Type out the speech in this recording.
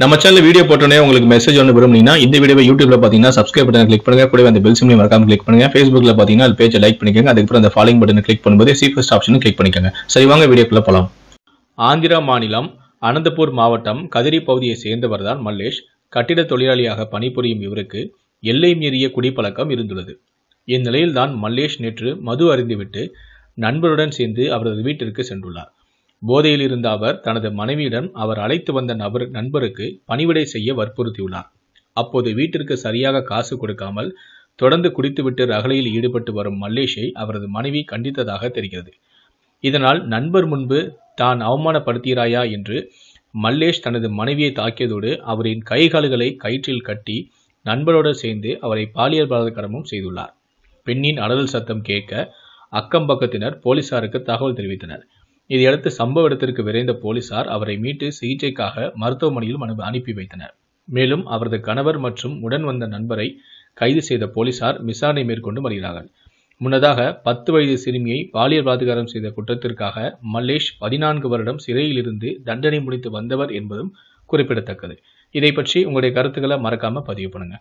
நம்ம channel video போட்டோன்னே உங்களுக்கு மெசேஜ் ஒன்று விரும்புனீங்கன்னா இந்த வீடியோ யூடியூப்ல பார்த்தீங்கன்னா சப்ஸ்கிரைப் பட்டன் கிளிக் பண்ணுங்க கூட அந்த பெல் சிம்லையும் மறக்காம கிளிக் பண்ணுங்க ஃபேஸ்புக்ல பார்த்தீங்கன்னா அது பேஜை லைக் பண்ணிக்கோங்க அதுக்கப்புறம் அந்த ஃபாலோயிங் பட்டன் கிளிக் பண்ணும்போது ஃபஸ்ட் ஆப்ஷன் கிளிக் பண்ணிக்கோங்க சரி வாங்க வீடியோக்குள்ள போகலாம் ஆந்திரா மாநிலம் அனந்தபூர் மாவட்டம் கதிரி பகுதியை சேர்ந்தவர் தான் மல்லேஷ் கட்டிட தொழிலாளியாக பணிபுரியும் இவருக்கு எல்லை மீறிய குடிப்பழக்கம் இருந்துள்ளது இந்நிலையில்தான் மல்லேஷ் நேற்று மது அறிந்துவிட்டு நண்பருடன் சேர்ந்து அவரது வீட்டிற்கு சென்றுள்ளார் போதையில் இருந்த அவர் தனது மனைவியிடம் அவர் அழைத்து வந்த நபர் நண்பருக்கு பணிவிடை செய்ய வற்புறுத்தியுள்ளார் அப்போது வீட்டிற்கு சரியாக காசு கொடுக்காமல் தொடர்ந்து குடித்துவிட்டு ரகளையில் ஈடுபட்டு வரும் மல்லேஷை அவரது மனைவி கண்டித்ததாக தெரிகிறது இதனால் நண்பர் முன்பு தான் அவமானப்படுத்தியிறாயா என்று மல்லேஷ் தனது மனைவியை தாக்கியதோடு அவரின் கைகால்களை கயிற்றில் கட்டி நண்பரோடு சேர்ந்து அவரை பாலியல் பலாத்காரமும் செய்துள்ளார் பெண்ணின் அலறல் சத்தம் கேட்க அக்கம் பக்கத்தினர் போலீசாருக்கு தகவல் தெரிவித்தனர் இதையடுத்து சம்பவ இடத்திற்கு விரைந்த போலீசார் அவரை மீட்டு சிகிச்சைக்காக மருத்துவமனையில் அனுப்பி வைத்தனர் மேலும் அவரது கணவர் மற்றும் உடன் வந்த நண்பரை கைது செய்த போலீசார் விசாரணை மேற்கொண்டு வருகிறார்கள் முன்னதாக பத்து வயது சிறுமியை பாலியல் பலாத்காரம் செய்த குற்றத்திற்காக மல்லேஷ் பதினான்கு வருடம் சிறையிலிருந்து தண்டனை முடித்து வந்தவர் என்பதும் குறிப்பிடத்தக்கது இதை பற்றி உங்களுடைய கருத்துக்களை மறக்காம பதிவு பண்ணுங்க